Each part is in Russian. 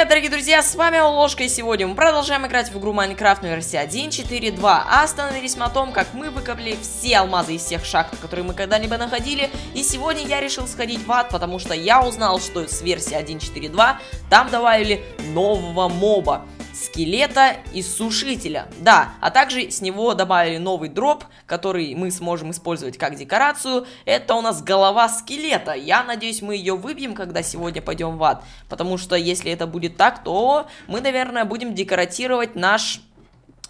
привет, дорогие друзья, с вами Ложка, и сегодня мы продолжаем играть в игру Майнкрафт на версии 1.4.2. А остановились мы на том, как мы выкопали все алмазы из всех шахт, которые мы когда-либо находили, и сегодня я решил сходить в ад, потому что я узнал, что с версии 1.4.2 там добавили нового моба скелета и сушителя. Да, а также с него добавили новый дроп, который мы сможем использовать как декорацию. Это у нас голова скелета. Я надеюсь, мы ее выбьем, когда сегодня пойдем в ад. Потому что если это будет так, то мы, наверное, будем декоратировать наш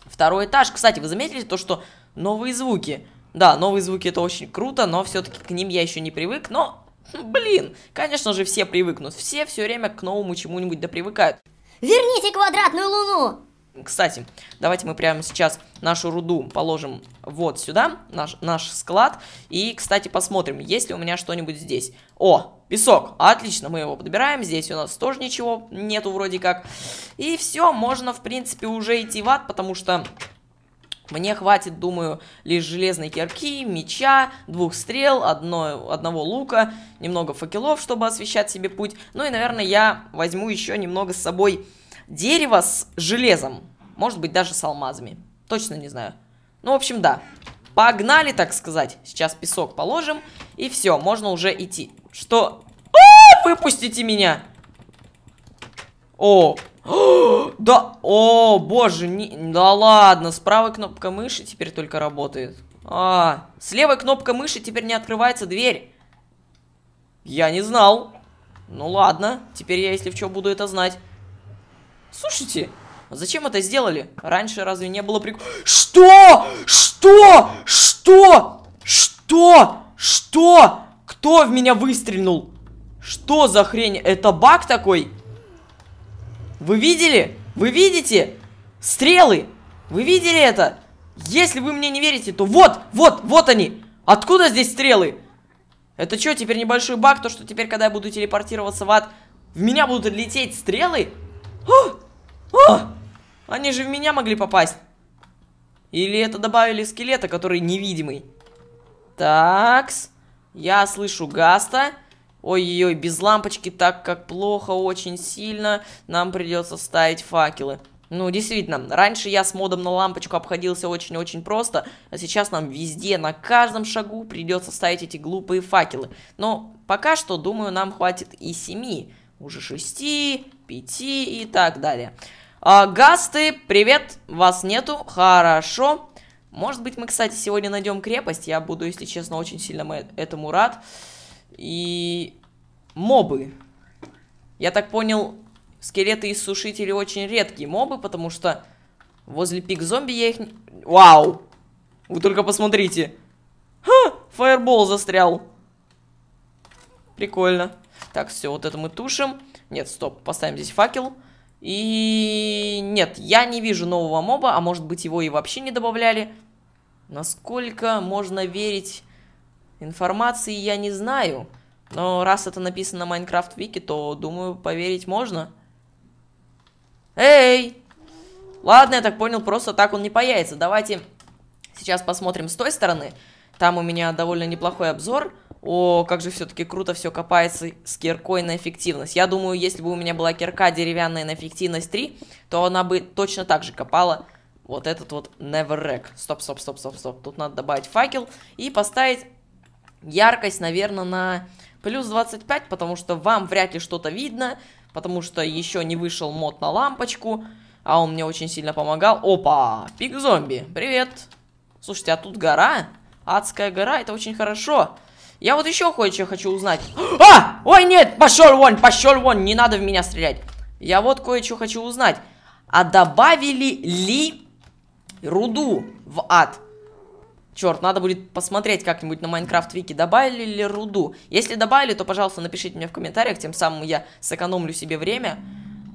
второй этаж. Кстати, вы заметили то, что новые звуки... Да, новые звуки это очень круто, но все-таки к ним я еще не привык, но хм, Блин, конечно же все привыкнут, все все время к новому чему-нибудь да привыкают. Верните квадратную луну! Кстати, давайте мы прямо сейчас нашу руду положим вот сюда, наш, наш склад. И, кстати, посмотрим, есть ли у меня что-нибудь здесь. О, песок. Отлично, мы его подбираем. Здесь у нас тоже ничего нету вроде как. И все, можно, в принципе, уже идти в ад, потому что мне хватит, думаю, лишь железной кирки, меча, двух стрел, одно, одного лука, немного факелов, чтобы освещать себе путь. Ну и, наверное, я возьму еще немного с собой дерева с железом. Может быть, даже с алмазами. Точно не знаю. Ну, в общем, да. Погнали, так сказать. Сейчас песок положим, и все, можно уже идти. Что? А, выпустите меня! О, о, да, о, боже, не... да ладно, справа кнопка мыши теперь только работает. А, с левой кнопкой мыши теперь не открывается дверь. Я не знал. Ну ладно, теперь я, если в чё, буду это знать. Слушайте, а зачем это сделали? Раньше разве не было прик... Что? Что? Что? Что? Что? Кто в меня выстрелил? Что за хрень? Это баг такой? Вы видели? Вы видите? Стрелы! Вы видели это? Если вы мне не верите, то вот, вот, вот они! Откуда здесь стрелы? Это что, теперь небольшой баг, то что теперь, когда я буду телепортироваться в ад, в меня будут лететь стрелы? О! А! О! А! Они же в меня могли попасть. Или это добавили скелета, который невидимый. Такс. Я слышу Гаста. Ой-ой-ой, без лампочки так как плохо, очень сильно. Нам придется ставить факелы. Ну, действительно, раньше я с модом на лампочку обходился очень-очень просто, а сейчас нам везде, на каждом шагу придется ставить эти глупые факелы. Но пока что, думаю, нам хватит и семи, уже шести, пяти и так далее. А, Гасты, привет, вас нету, хорошо. Может быть, мы, кстати, сегодня найдем крепость, я буду, если честно, очень сильно этому рад. И мобы. Я так понял, скелеты и сушители очень редкие мобы, потому что возле пик зомби я их... Вау! Вы только посмотрите. Ха! Фаербол застрял. Прикольно. Так, все, вот это мы тушим. Нет, стоп, поставим здесь факел. И... Нет, я не вижу нового моба, а может быть его и вообще не добавляли. Насколько можно верить Информации я не знаю, но раз это написано на Майнкрафт Вики, то, думаю, поверить можно. Эй! Ладно, я так понял, просто так он не появится. Давайте сейчас посмотрим с той стороны. Там у меня довольно неплохой обзор. О, как же все-таки круто все копается с киркой на эффективность. Я думаю, если бы у меня была кирка деревянная на эффективность 3, то она бы точно так же копала вот этот вот Never Rack. Стоп, стоп, стоп, стоп, стоп. Тут надо добавить факел и поставить Яркость, наверное, на плюс 25, потому что вам вряд ли что-то видно, потому что еще не вышел мод на лампочку, а он мне очень сильно помогал. Опа, пик зомби, привет. Слушайте, а тут гора, адская гора, это очень хорошо. Я вот еще кое-что хочу узнать. А! Ой, нет, пошел вон, пошел вон, не надо в меня стрелять. Я вот кое-что хочу узнать. А добавили ли руду в ад? Черт, надо будет посмотреть как-нибудь на Майнкрафт Вики, добавили ли руду. Если добавили, то, пожалуйста, напишите мне в комментариях, тем самым я сэкономлю себе время.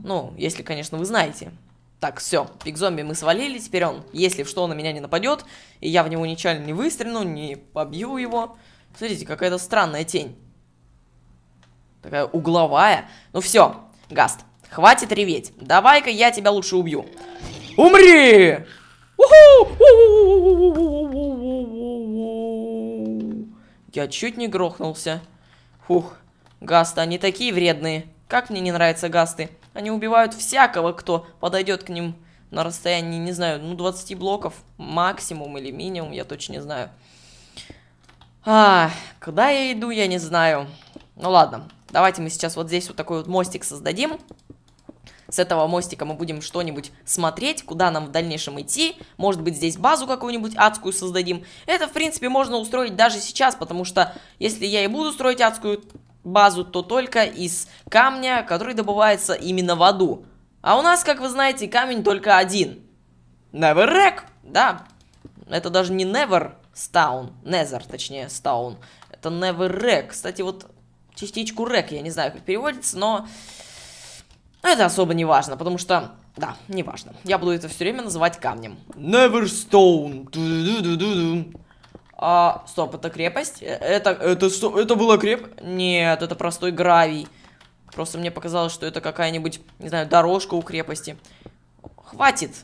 Ну, если, конечно, вы знаете. Так, все, пик зомби мы свалили, теперь он, если что, на меня не нападет, и я в него нечаянно не выстрелю, не побью его. Смотрите, какая-то странная тень. Такая угловая. Ну все, Гаст, хватит реветь. Давай-ка я тебя лучше убью. Умри! Уху! Я чуть не грохнулся. Фух, гасты, они такие вредные. Как мне не нравятся гасты. Они убивают всякого, кто подойдет к ним на расстоянии, не знаю, ну 20 блоков максимум или минимум, я точно не знаю. А, куда я иду, я не знаю. Ну ладно, давайте мы сейчас вот здесь вот такой вот мостик создадим с этого мостика мы будем что-нибудь смотреть, куда нам в дальнейшем идти. Может быть, здесь базу какую-нибудь адскую создадим. Это, в принципе, можно устроить даже сейчас, потому что если я и буду строить адскую базу, то только из камня, который добывается именно в аду. А у нас, как вы знаете, камень только один. Never Неверрек, да. Это даже не Never Stone, Незер, точнее, Stone. Это Never Неверрек. Кстати, вот частичку Рек, я не знаю, как переводится, но... Но это особо не важно, потому что... Да, не важно. Я буду это все время называть камнем. Neverstone. а, стоп, это крепость? Э, это, это, что? это была креп... Нет, это простой гравий. Просто мне показалось, что это какая-нибудь, не знаю, дорожка у крепости. Хватит.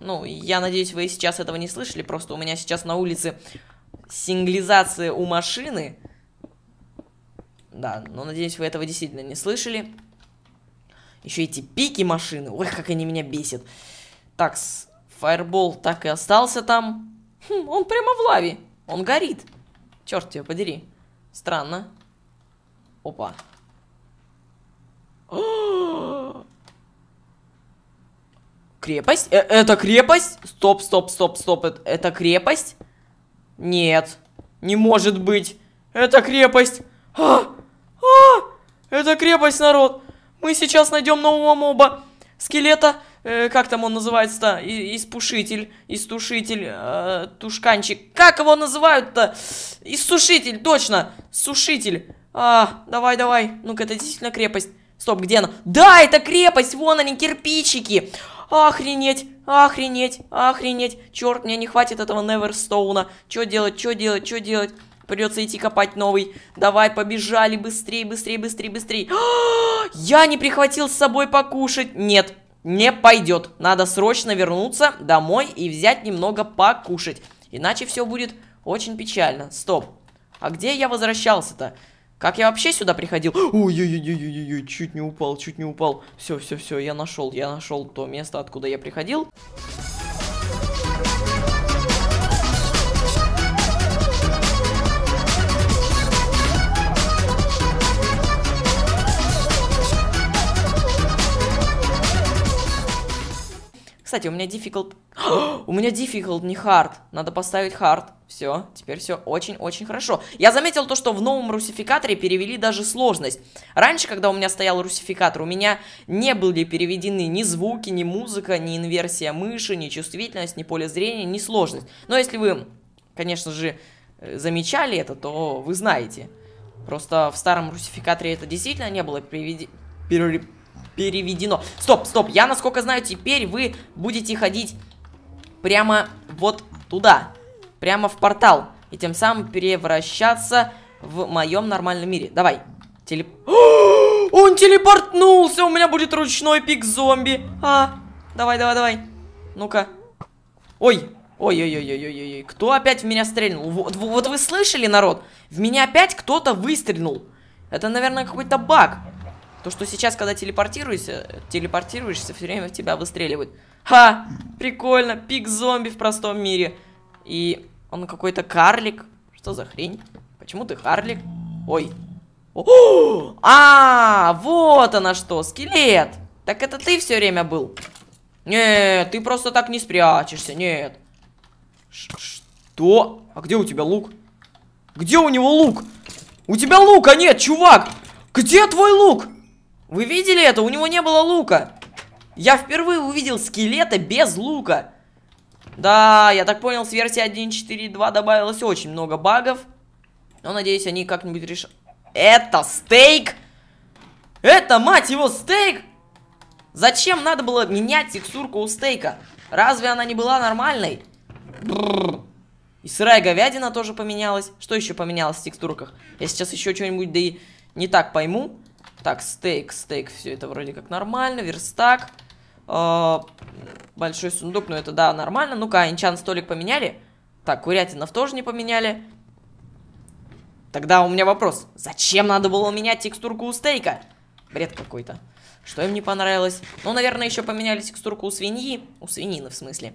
Ну, я надеюсь, вы сейчас этого не слышали. Просто у меня сейчас на улице синглизация у машины. Да, но надеюсь, вы этого действительно не слышали. Еще эти пики машины. Ой, как они меня бесят. Так, фаербол так и остался там. Хм, он прямо в лаве. Он горит. Черт тебя подери. Странно. Опа. крепость? Э это крепость? Стоп, стоп, стоп, стоп. Это, это крепость? Нет. Не может быть. Это крепость. А! А! Это крепость, народ. Мы сейчас найдем нового моба. Скелета, э, как там он называется-то? Испушитель, истушитель, э, тушканчик. Как его называют-то? Иссушитель, точно. Сушитель. А, давай, давай. Ну-ка, это действительно крепость. Стоп, где она? Да, это крепость, вон они, кирпичики. Охренеть, охренеть, охренеть. Черт, мне не хватит этого Неверстоуна. Что делать, что делать, что делать? Придется идти копать новый. Давай, побежали, быстрее, быстрее, быстрее, быстрее. Я не прихватил с собой покушать. Нет, не пойдет. Надо срочно вернуться домой и взять немного покушать. Иначе все будет очень печально. Стоп. А где я возвращался-то? Как я вообще сюда приходил? Ой-ой-ой-ой-ой, чуть не упал, чуть не упал. Все, все, все, я нашел, я нашел то место, откуда я приходил. Кстати, у меня difficult... у меня difficult, не hard. Надо поставить hard. Все, теперь все очень-очень хорошо. Я заметил то, что в новом русификаторе перевели даже сложность. Раньше, когда у меня стоял русификатор, у меня не были переведены ни звуки, ни музыка, ни инверсия мыши, ни чувствительность, ни поле зрения, ни сложность. Но если вы, конечно же, э, замечали это, то вы знаете. Просто в старом русификаторе это действительно не было переведено переведено. Стоп, стоп, я, насколько знаю, теперь вы будете ходить прямо вот туда. Прямо в портал. И тем самым превращаться в моем нормальном мире. Давай. Телеп... он телепортнулся! У меня будет ручной пик зомби. А, давай, давай, давай. Ну-ка. Ой, Ой-ой-ой-ой-ой-ой, кто опять в меня стрельнул? Вот, вот вы слышали, народ? В меня опять кто-то выстрелил. Это, наверное, какой-то баг. То, что сейчас, когда телепортируешься, телепортируешься, все время в тебя выстреливают. Ха! Прикольно! Пик зомби в простом мире. И он какой-то карлик. Что за хрень? Почему ты карлик? Ой. О а, -о! А, вот она что, скелет. Так это ты все время был? Нет, ты просто так не спрячешься, нет. Ш что? А где у тебя лук? Где у него лук? У тебя лука нет, чувак! Где твой лук? Вы видели это? У него не было лука. Я впервые увидел скелета без лука. Да, я так понял, с версии 1.4.2 добавилось очень много багов. Но, надеюсь, они как-нибудь решат. Это стейк? Это, мать его, стейк? Зачем надо было менять текстурку у стейка? Разве она не была нормальной? Бррр. И сырая говядина тоже поменялась. Что еще поменялось в текстурках? Я сейчас еще что-нибудь, да и не так пойму. Так, стейк, стейк, все это вроде как нормально. Верстак. Э, большой сундук, ну это да, нормально. Ну-ка, инчан столик поменяли. Так, курятинов тоже не поменяли. Тогда у меня вопрос. Зачем надо было менять текстурку у стейка? Бред какой-то. Что им не понравилось? Ну, наверное, еще поменяли текстурку у свиньи. У свинины, в смысле.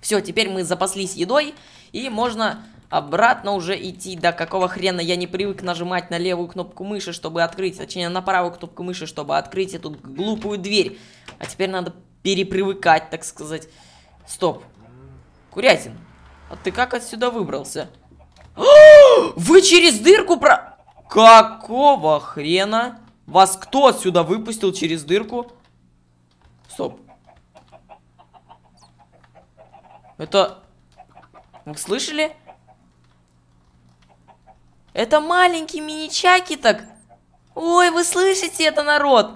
Все, теперь мы запаслись едой. И можно обратно уже идти, да какого хрена я не привык нажимать на левую кнопку мыши, чтобы открыть, точнее на правую кнопку мыши, чтобы открыть эту глупую дверь. А теперь надо перепривыкать, так сказать. Стоп. Курятин, а ты как отсюда выбрался? Вы через дырку про... Какого хрена? Вас кто отсюда выпустил через дырку? Стоп. Это... Вы слышали? Это маленький мини-чаки так. Ой, вы слышите это, народ?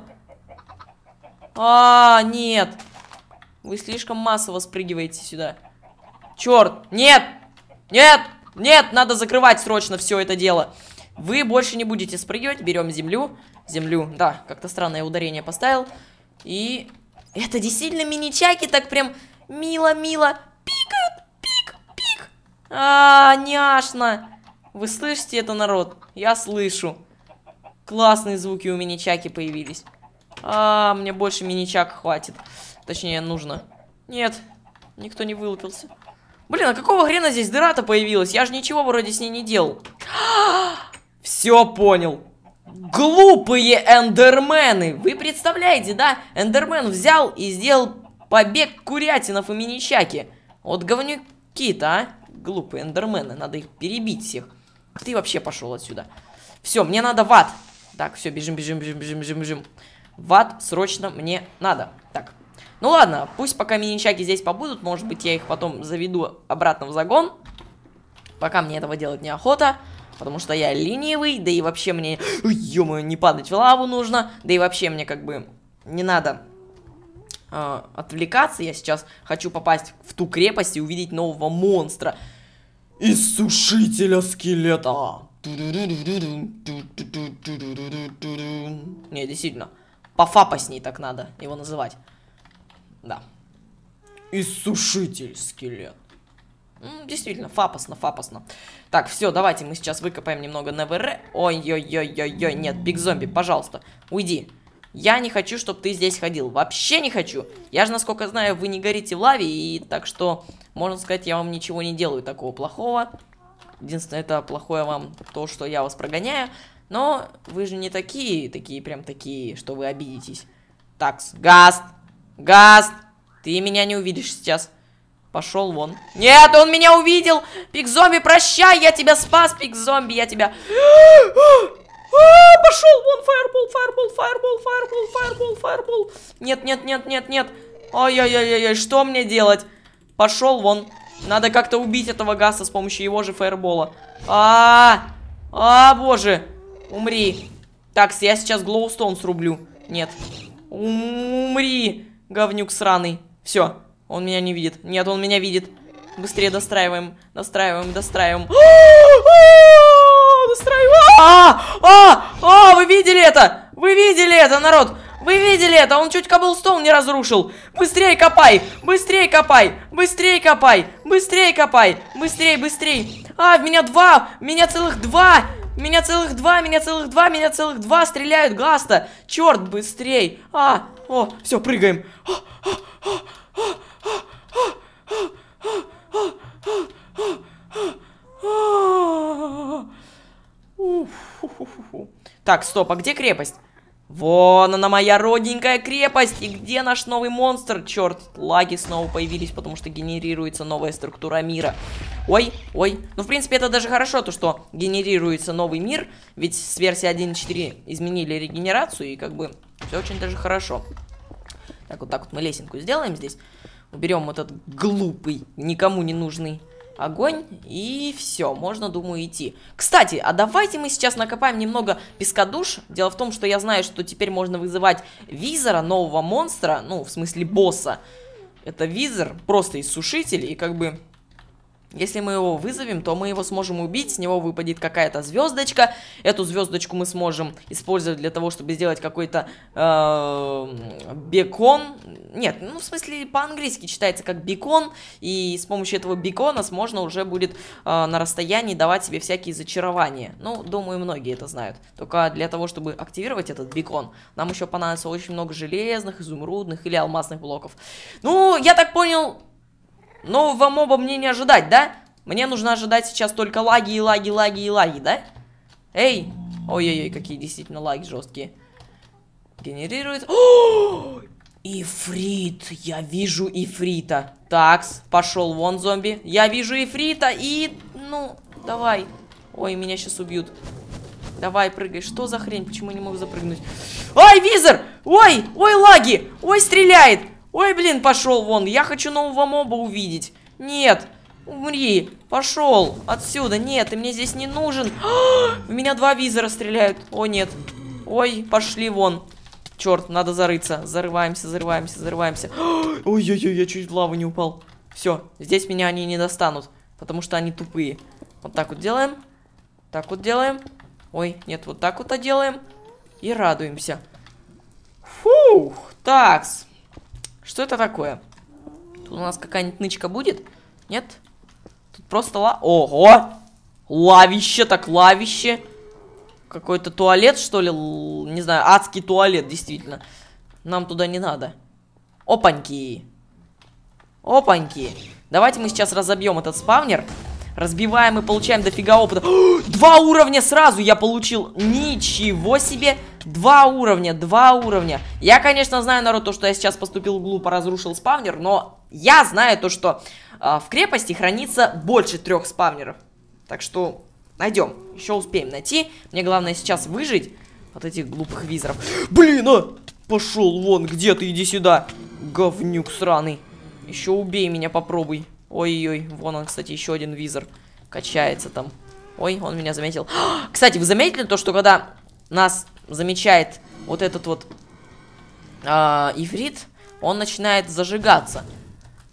А, нет. Вы слишком массово спрыгиваете сюда. Черт, нет, нет, нет, надо закрывать срочно все это дело. Вы больше не будете спрыгивать. Берем землю, землю, да, как-то странное ударение поставил. И это действительно мини-чаки так прям мило-мило пикают, пик, пик. А, няшно. Вы слышите это, народ? Я слышу. Классные звуки у мини-чаки появились. А, мне больше мини-чак хватит. Точнее, нужно. Нет, никто не вылупился. Блин, а какого хрена здесь дыра-то появилась? Я же ничего вроде с ней не делал. Все понял. Глупые эндермены! Вы представляете, да? Эндермен взял и сделал побег курятинов и чаки. Вот говнюки-то, а? Глупые эндермены, надо их перебить всех. А ты вообще пошел отсюда. Все, мне надо в ад. Так, все, бежим, бежим, бежим, бежим, бежим, бежим. В ад срочно мне надо. Так. Ну ладно, пусть пока миничаки здесь побудут. Может быть, я их потом заведу обратно в загон. Пока мне этого делать неохота. Потому что я ленивый, да и вообще мне... ё не падать в лаву нужно. Да и вообще мне как бы не надо э, отвлекаться. Я сейчас хочу попасть в ту крепость и увидеть нового монстра. Иссушителя скелета. Не, действительно. Пофапосней так надо его называть. Да. Иссушитель скелет. Действительно, фапосно, фапосно. Так, все, давайте мы сейчас выкопаем немного НВР. Ой-ой-ой-ой-ой, нет, биг зомби, пожалуйста, уйди. Я не хочу, чтобы ты здесь ходил. Вообще не хочу. Я же, насколько знаю, вы не горите в лаве, и так что, можно сказать, я вам ничего не делаю такого плохого. Единственное, это плохое вам то, что я вас прогоняю. Но вы же не такие, такие прям такие, что вы обидитесь. Такс, Гаст, Гаст, ты меня не увидишь сейчас. Пошел вон. Нет, он меня увидел! Пик-зомби, прощай, я тебя спас, пик-зомби, я тебя... А, пошел вон, фаербол, фаербол, фаербол, фаербол, фаербол, фаербол. Нет, нет, нет, нет, нет. Ай-яй-яй-яй, что мне делать? Пошел вон. Надо как-то убить этого Гаса с помощью его же фаербола. А, -а, а, а боже. Умри. Так, я сейчас глоустоун срублю. Нет. Умри, говнюк сраный. Все, он меня не видит. Нет, он меня видит. Быстрее достраиваем, достраиваем, достраиваем. А, а, устрою. А, а, а, вы видели это? Вы видели это, народ? Вы видели это? Он чуть каблстоун не разрушил. Быстрей копай, быстрей копай, быстрей копай, быстрей копай, быстрей, быстрей. А, в меня два, меня целых два. Меня целых два, меня целых два, меня целых два стреляют, Гаста. Черт, быстрей. А, о, все, прыгаем. Уф, фу, фу, фу. Так, стоп, а где крепость? Вон она, моя родненькая крепость! И где наш новый монстр? Черт, лаги снова появились, потому что генерируется новая структура мира. Ой, ой. Ну, в принципе, это даже хорошо, то, что генерируется новый мир. Ведь с версии 1.4 изменили регенерацию, и как бы все очень даже хорошо. Так, вот так вот мы лесенку сделаем здесь. Уберем этот глупый, никому не нужный Огонь, и все, можно, думаю, идти. Кстати, а давайте мы сейчас накопаем немного пескодуш. Дело в том, что я знаю, что теперь можно вызывать визора, нового монстра, ну, в смысле босса. Это визор, просто из сушитель, и как бы если мы его вызовем, то мы его сможем убить, с него выпадет какая-то звездочка. Эту звездочку мы сможем использовать для того, чтобы сделать какой-то э, бекон. Нет, ну в смысле по-английски читается как бекон, и с помощью этого бекона можно уже будет э, на расстоянии давать себе всякие зачарования. Ну, думаю, многие это знают. Только для того, чтобы активировать этот бекон, нам еще понадобится очень много железных, изумрудных или алмазных блоков. Ну, я так понял, Нового моба мне не ожидать, да? Мне нужно ожидать сейчас только лаги и лаги, лаги и лаги, да? Эй! Ой-ой-ой, какие действительно лаги жесткие. Генерирует... О! Ифрит! Я вижу ифрита. Такс, пошел вон, зомби. Я вижу ифрита и... Ну, давай. Ой, меня сейчас убьют. Давай, прыгай. Что за хрень? Почему я не могу запрыгнуть? Ой, визор! Ой! Ой, лаги! Ой, стреляет! Ой, блин, пошел вон. Я хочу нового моба увидеть. Нет, умри. Пошел отсюда. Нет, ты мне здесь не нужен. В меня два визора стреляют. О, нет. Ой, пошли вон. Черт, надо зарыться. Зарываемся, зарываемся, зарываемся. Ой-ой-ой, я чуть в лаву не упал. Все, здесь меня они не достанут, потому что они тупые. Вот так вот делаем. Так вот делаем. Ой, нет, вот так вот делаем. И радуемся. Фух, такс. Что это такое? Тут у нас какая-нибудь нычка будет? Нет? Тут просто ла... Ого! Лавище так лавище. Какой-то туалет, что ли? Л не знаю, адский туалет, действительно. Нам туда не надо. Опаньки. Опаньки. Давайте мы сейчас разобьем этот спавнер. Разбиваем и получаем дофига опыта. О, два уровня сразу я получил. Ничего себе. Два уровня, два уровня. Я, конечно, знаю, народ, то, что я сейчас поступил глупо, разрушил спавнер, но я знаю то, что э, в крепости хранится больше трех спавнеров. Так что найдем. Еще успеем найти. Мне главное сейчас выжить от этих глупых визоров. Блин, а! Пошел вон, где ты, иди сюда. Говнюк сраный. Еще убей меня, попробуй. Ой-ой, вон он, кстати, еще один визор качается там. Ой, он меня заметил. кстати, вы заметили то, что когда нас замечает вот этот вот э, а, ифрит, он начинает зажигаться.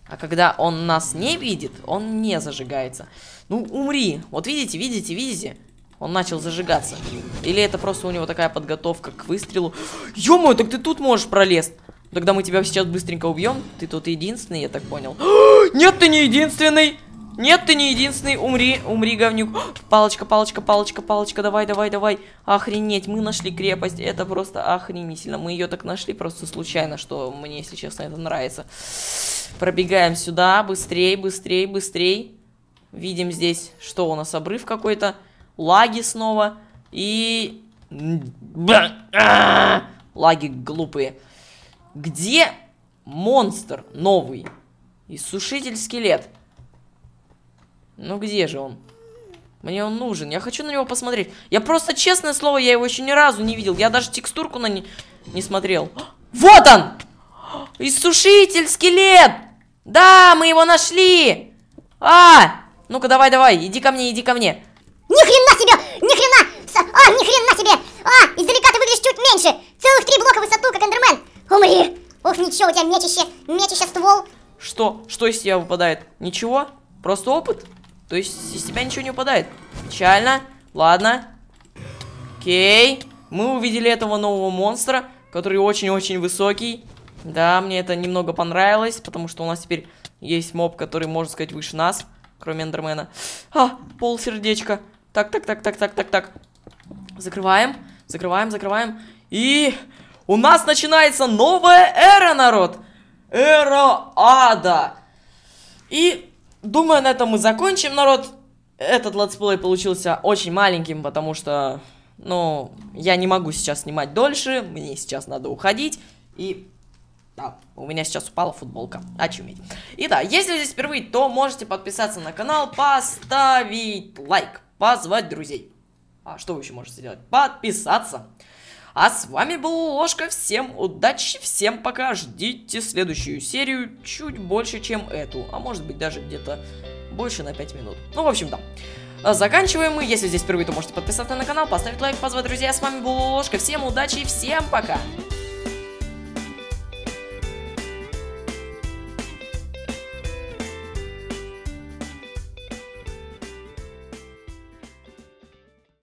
А когда он нас не видит, он не зажигается. Ну, умри. Вот видите, видите, видите? Он начал зажигаться. Или это просто у него такая подготовка к выстрелу. Ё-моё, так ты тут можешь пролезть. Ну, тогда мы тебя сейчас быстренько убьем. Ты тут единственный, я так понял. Нет, ты не единственный! Нет, ты не единственный. Умри, умри, говнюк. Палочка, палочка, палочка, палочка. Давай, давай, давай. Охренеть, мы нашли крепость. Это просто охренительно. Мы ее так нашли просто случайно, что мне, если честно, это нравится. Пробегаем сюда. Быстрей, быстрей, быстрей. Видим здесь, что у нас обрыв какой-то. Лаги снова. И... А! Лаги глупые. Где монстр новый? Иссушитель скелет. Ну где же он? Мне он нужен. Я хочу на него посмотреть. Я просто, честное слово, я его еще ни разу не видел. Я даже текстурку на не, не смотрел. Вот он! Иссушитель скелет! Да, мы его нашли! А! Ну-ка, давай, давай, иди ко мне, иди ко мне. Ни хрена себе! Ни хрена! А, ни хрена себе! А, издалека ты выглядишь чуть меньше! Целых три блока высоту, как Эндермен! Умри! Ох, ничего, у тебя мечище, мечище ствол. Что? Что из тебя выпадает? Ничего? Просто опыт? То есть из тебя ничего не выпадает? Печально. Ладно. Окей. Мы увидели этого нового монстра, который очень-очень высокий. Да, мне это немного понравилось, потому что у нас теперь есть моб, который, можно сказать, выше нас, кроме Эндермена. А, пол сердечка. Так, так, так, так, так, так, так. Закрываем, закрываем, закрываем. И у нас начинается новая эра, народ. Эра ада. И думаю, на этом мы закончим, народ. Этот летсплей получился очень маленьким, потому что, ну, я не могу сейчас снимать дольше. Мне сейчас надо уходить. И да, у меня сейчас упала футболка. Очуметь. И да, если здесь впервые, то можете подписаться на канал, поставить лайк, позвать друзей. А что вы еще можете сделать? Подписаться. А с вами был Ложка, всем удачи, всем пока, ждите следующую серию чуть больше, чем эту, а может быть даже где-то больше на 5 минут. Ну, в общем, да. А, заканчиваем мы, если здесь впервые, то можете подписаться на канал, поставить лайк, позвать друзья, а с вами был Ложка, всем удачи, всем пока!